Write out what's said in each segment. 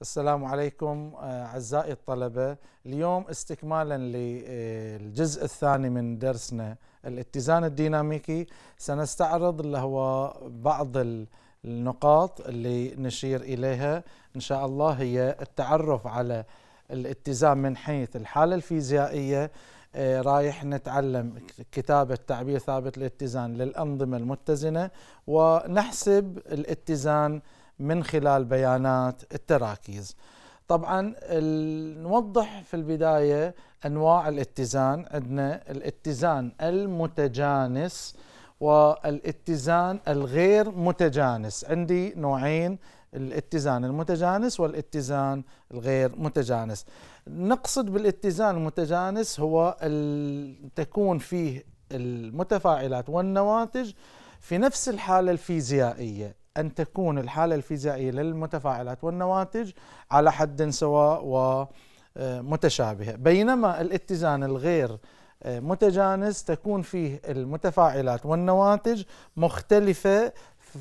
السلام عليكم آه، اعزائي الطلبه، اليوم استكمالا للجزء الثاني من درسنا الاتزان الديناميكي سنستعرض اللي هو بعض النقاط اللي نشير اليها ان شاء الله هي التعرف على الاتزان من حيث الحاله الفيزيائيه آه، رايح نتعلم كتابة تعبير ثابت الاتزان للأنظمة المتزنة ونحسب الاتزان من خلال بيانات التراكيز طبعا نوضح في البداية أنواع الاتزان عندنا الاتزان المتجانس والاتزان الغير متجانس عندي نوعين الاتزان المتجانس والاتزان الغير متجانس نقصد بالاتزان المتجانس هو تكون فيه المتفاعلات والنواتج في نفس الحالة الفيزيائية أن تكون الحالة الفيزيائية للمتفاعلات والنواتج على حد سواء ومتشابهة آه، بينما الاتزان الغير آه، متجانس تكون فيه المتفاعلات والنواتج مختلفة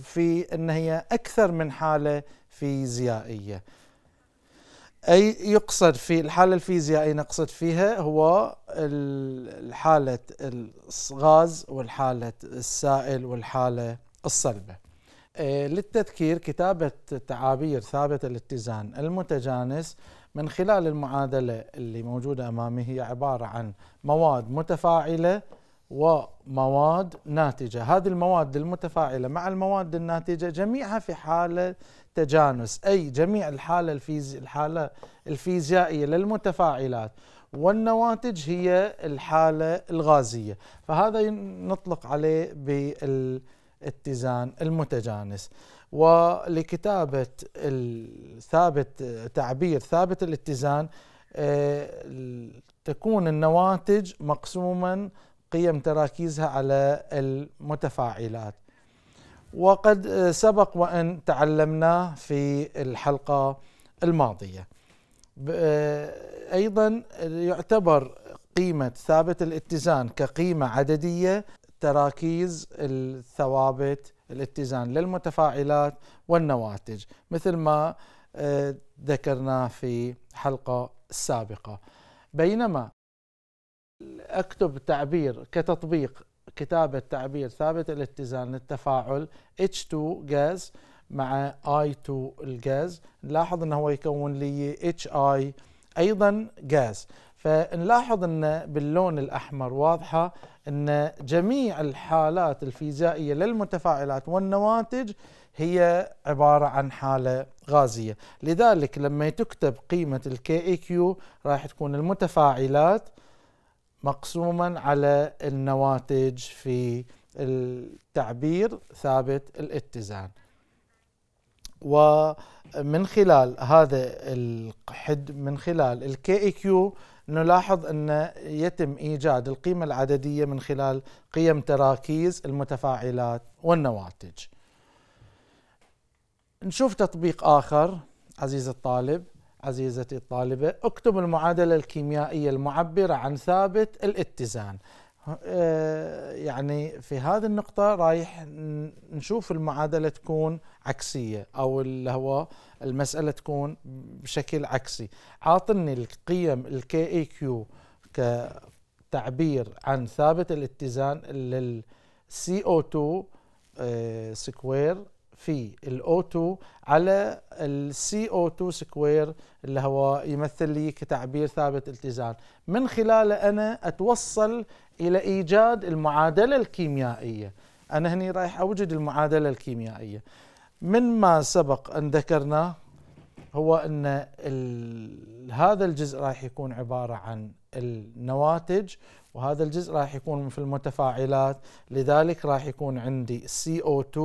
في أن هي أكثر من حالة فيزيائية أي يقصد في الحالة الفيزيائية نقصد فيها هو الحالة الغاز والحالة السائل والحالة الصلبة آه، للتذكير كتابة تعابير ثابتة الاتزان المتجانس من خلال المعادلة اللي موجودة أمامي هي عبارة عن مواد متفاعلة ومواد ناتجة هذه المواد المتفاعلة مع المواد الناتجة جميعها في حالة تجانس أي جميع الحالة, الفيزي الحالة الفيزيائية للمتفاعلات والنواتج هي الحالة الغازية فهذا نطلق عليه بال الاتزان المتجانس ولكتابة الثابت تعبير ثابت الاتزان آه، تكون النواتج مقسوما قيم تراكيزها على المتفاعلات وقد آه، سبق وان تعلمناه في الحلقه الماضيه آه، ايضا يعتبر قيمه ثابت الاتزان كقيمه عدديه تراكيز الثوابت الاتزان للمتفاعلات والنواتج مثل ما آه، ذكرنا في حلقة السابقة بينما أكتب تعبير كتطبيق كتابة تعبير ثابت الاتزان للتفاعل H2 غاز مع I2 الغاز نلاحظ أنه هو يكون لي HI أيضا غاز فنلاحظ ان باللون الاحمر واضحه ان جميع الحالات الفيزيائيه للمتفاعلات والنواتج هي عباره عن حاله غازيه، لذلك لما تكتب قيمه الكي اي كيو راح تكون المتفاعلات مقسوما على النواتج في التعبير ثابت الاتزان. ومن خلال هذا الحد من خلال الكي اي كيو نلاحظ أن يتم إيجاد القيمة العددية من خلال قيم تراكيز المتفاعلات والنواتج نشوف تطبيق آخر عزيز الطالب عزيزتي الطالبة اكتب المعادلة الكيميائية المعبرة عن ثابت الاتزان آه، يعني في هذه النقطة رايح نشوف المعادلة تكون عكسية أو اللي هو المسألة تكون بشكل عكسي عاطلني القيم الكي اي كيو كتعبير عن ثابت الاتزان للسي او 2 سكوير في الاو 2 على السي او 2 سكوير اللي هو يمثل لي كتعبير ثابت التزان من خلاله انا اتوصل الى ايجاد المعادله الكيميائيه انا هني رايح اوجد المعادله الكيميائيه مما سبق ان ذكرناه هو ان هذا الجزء راح يكون عباره عن النواتج وهذا الجزء راح يكون في المتفاعلات لذلك راح يكون عندي CO2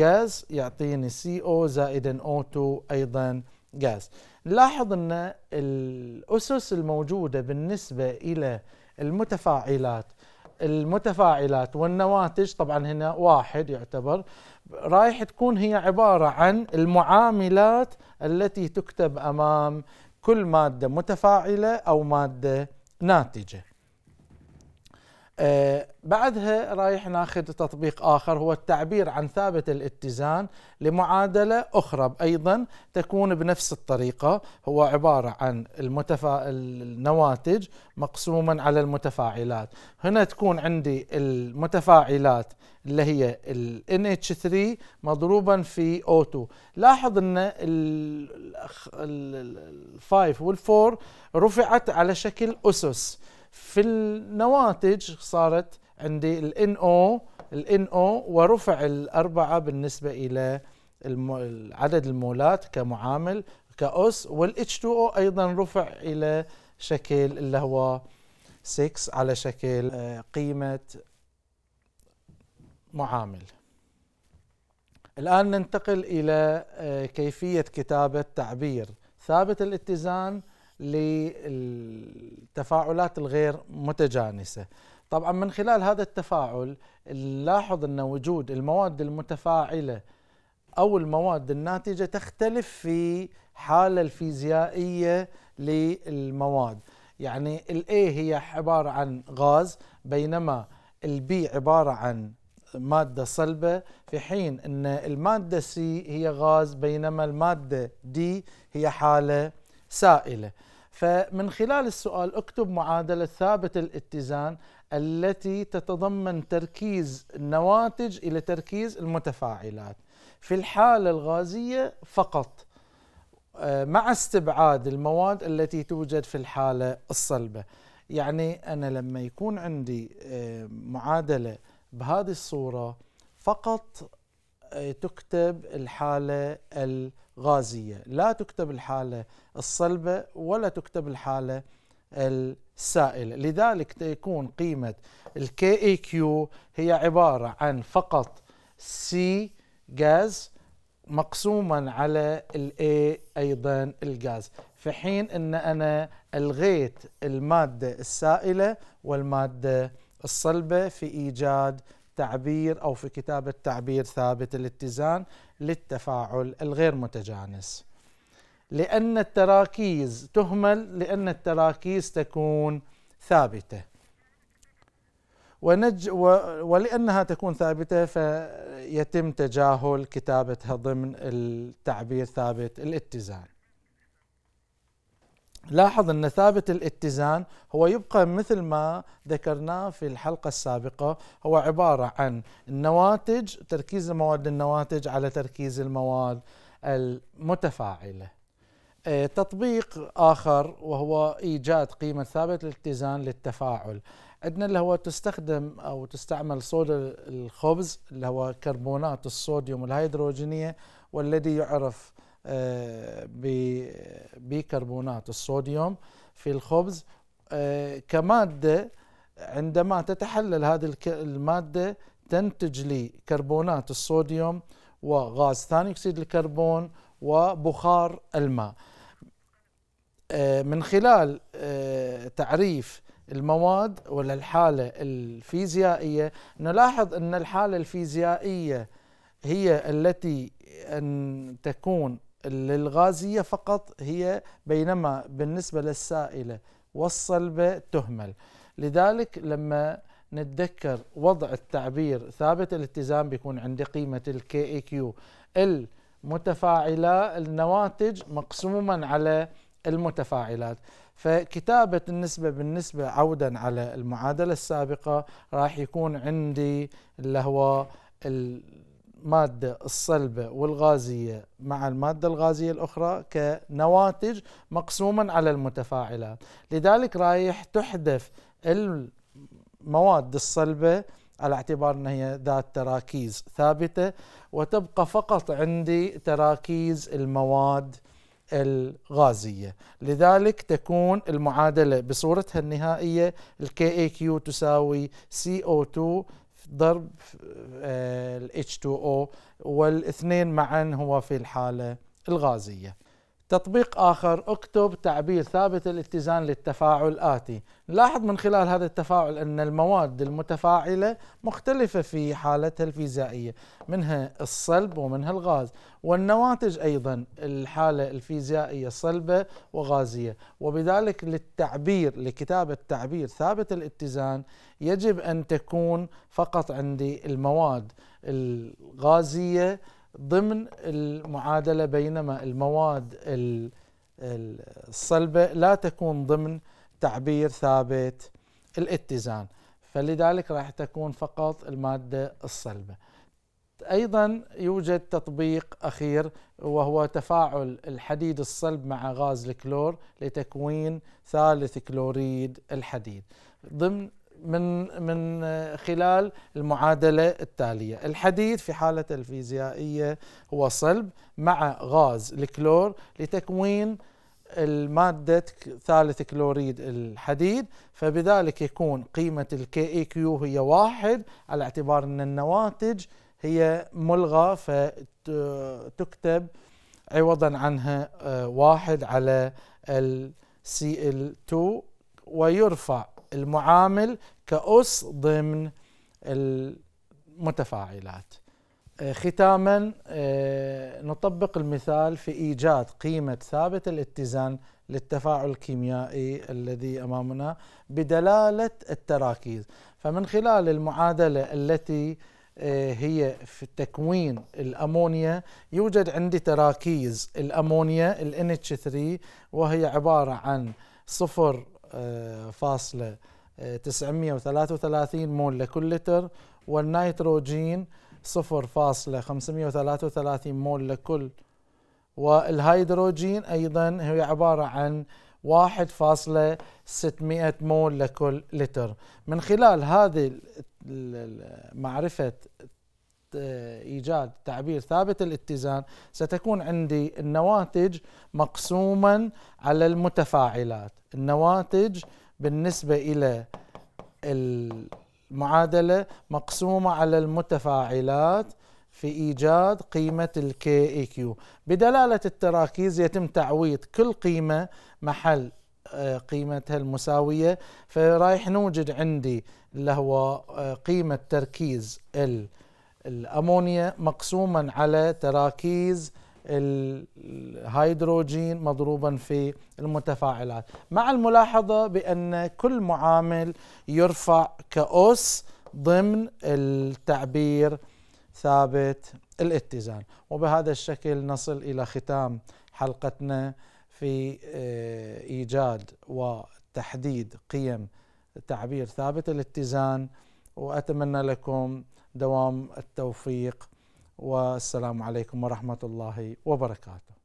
غاز يعطيني CO زائدا O2 ايضا غاز نلاحظ ان الاسس الموجوده بالنسبه الى المتفاعلات المتفاعلات والنواتج طبعا هنا واحد يعتبر رايح تكون هي عبارة عن المعاملات التي تكتب أمام كل مادة متفاعلة أو مادة ناتجة بعدها رايح ناخذ تطبيق اخر هو التعبير عن ثابت الاتزان لمعادله اخرى ايضا تكون بنفس الطريقه هو عباره عن المتفا... النواتج مقسوما على المتفاعلات هنا تكون عندي المتفاعلات اللي هي ال NH3 مضروبا في O2 لاحظ ان ال 5 وال 4 رفعت على شكل اسس في النواتج صارت عندي ال NO ال NO ورفع الأربعة بالنسبة إلى عدد المولات كمعامل كأس وال H2O أيضا رفع إلى شكل اللي هو 6 على شكل آه، قيمة معامل الآن ننتقل إلى آه، كيفية كتابة تعبير ثابت الاتزان للتفاعلات الغير متجانسة طبعا من خلال هذا التفاعل نلاحظ أن وجود المواد المتفاعلة أو المواد الناتجة تختلف في حالة الفيزيائية للمواد يعني الـ A هي عبارة عن غاز بينما الـ B عبارة عن مادة صلبة في حين أن المادة C هي غاز بينما المادة D هي حالة سائلة فمن خلال السؤال اكتب معادلة ثابت الاتزان التي تتضمن تركيز النواتج إلى تركيز المتفاعلات في الحالة الغازية فقط آه، مع استبعاد المواد التي توجد في الحالة الصلبة يعني أنا لما يكون عندي آه، معادلة بهذه الصورة فقط تكتب الحالة الغازية لا تكتب الحالة الصلبة ولا تكتب الحالة السائلة لذلك تكون قيمة الكي اي كيو هي عبارة عن فقط سي غاز مقسوما على الاي ايضا الغاز في حين ان انا الغيت الماده السائله والماده الصلبه في ايجاد تعبير أو في كتابة تعبير ثابت الاتزان للتفاعل الغير متجانس لأن التراكيز تهمل لأن التراكيز تكون ثابته ونج و ولأنها تكون ثابتة فيتم تجاهل كتابتها ضمن التعبير ثابت الاتزان لاحظ ان ثابت الاتزان هو يبقى مثل ما ذكرناه في الحلقه السابقه هو عباره عن النواتج تركيز المواد النواتج على تركيز المواد المتفاعله آه، تطبيق اخر وهو ايجاد قيمه ثابت الاتزان للتفاعل عندنا اللي هو تستخدم او تستعمل صودا الخبز اللي هو كربونات الصوديوم الهيدروجينيه والذي يعرف آه، بيكربونات الصوديوم في الخبز آه، كمادة عندما تتحلل هذه المادة تنتج لي كربونات الصوديوم وغاز ثاني أكسيد الكربون وبخار الماء آه، من خلال تعريف المواد ولا الحالة الفيزيائية نلاحظ أن الحالة الفيزيائية هي التي أن تكون للغازية فقط هي بينما بالنسبة للسائلة والصلبة تهمل لذلك لما نتذكر وضع التعبير ثابت الاتزان بيكون عند قيمة الكي اي كيو المتفاعلة النواتج مقسوما على المتفاعلات فكتابة النسبة بالنسبة عودا على المعادلة السابقة راح يكون عندي اللي هو المادة الصلبة والغازية مع المادة الغازية الأخرى كنواتج مقسوما على المتفاعلات لذلك رايح تحدث المواد الصلبة على اعتبار أنها هي ذات تراكيز ثابتة وتبقى فقط عندي تراكيز المواد الغازية لذلك تكون المعادلة بصورتها النهائية اي KAQ تساوي CO2 ضرب آه، الـ H2O والاثنين معا هو في الحالة الغازية تطبيق آخر اكتب تعبير ثابت الاتزان للتفاعل آتي نلاحظ من خلال هذا التفاعل أن المواد المتفاعلة مختلفة في حالتها الفيزيائية منها الصلب ومنها الغاز والنواتج أيضا الحالة الفيزيائية صلبة وغازية وبذلك للتعبير لكتابة تعبير ثابت الاتزان يجب أن تكون فقط عندي المواد الغازية ضمن المعادله بينما المواد الصلبه لا تكون ضمن تعبير ثابت الاتزان فلذلك راح تكون فقط الماده الصلبه. ايضا يوجد تطبيق اخير وهو تفاعل الحديد الصلب مع غاز الكلور لتكوين ثالث كلوريد الحديد ضمن من من خلال المعادله التاليه، الحديد في حالة الفيزيائيه هو صلب مع غاز الكلور لتكوين المادة ثالث كلوريد الحديد فبذلك يكون قيمة الكي اي كيو e هي واحد على اعتبار أن النواتج هي ملغى فتكتب عوضا عنها آه، واحد على ال ال 2 ويرفع المعامل كأس ضمن المتفاعلات آه، ختاما آه، نطبق المثال في إيجاد قيمة ثابت الاتزان للتفاعل الكيميائي الذي أمامنا بدلالة التراكيز فمن خلال المعادلة التي آه، هي في تكوين الأمونيا يوجد عندي تراكيز الأمونيا الـ NH3 وهي عبارة عن صفر فاصلة 933 مول لكل لتر والنيتروجين 0.533 مول لكل والهيدروجين أيضا هي عبارة عن 1.600 مول لكل لتر من خلال هذه معرفة آه، ايجاد تعبير ثابت الاتزان ستكون عندي النواتج مقسوما على المتفاعلات النواتج بالنسبه الى المعادله مقسومه على المتفاعلات في ايجاد قيمه الكي اي كيو بدلاله التراكيز يتم تعويض كل قيمه محل آه، قيمتها المساوية فرايح نوجد عندي اللي هو آه، قيمة تركيز ال الامونيا مقسوما على تراكيز الهيدروجين مضروبا في المتفاعلات مع الملاحظه بان كل معامل يرفع كأس ضمن التعبير ثابت الاتزان وبهذا الشكل نصل الى ختام حلقتنا في آه، ايجاد وتحديد قيم تعبير ثابت الاتزان واتمنى لكم دوام التوفيق والسلام عليكم ورحمه الله وبركاته